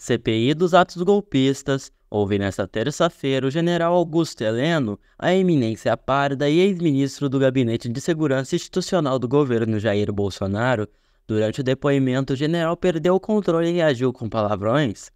CPI dos atos golpistas houve nesta terça-feira o general Augusto Heleno, a eminência parda e ex-ministro do Gabinete de Segurança Institucional do governo Jair Bolsonaro. Durante o depoimento, o general perdeu o controle e reagiu com palavrões.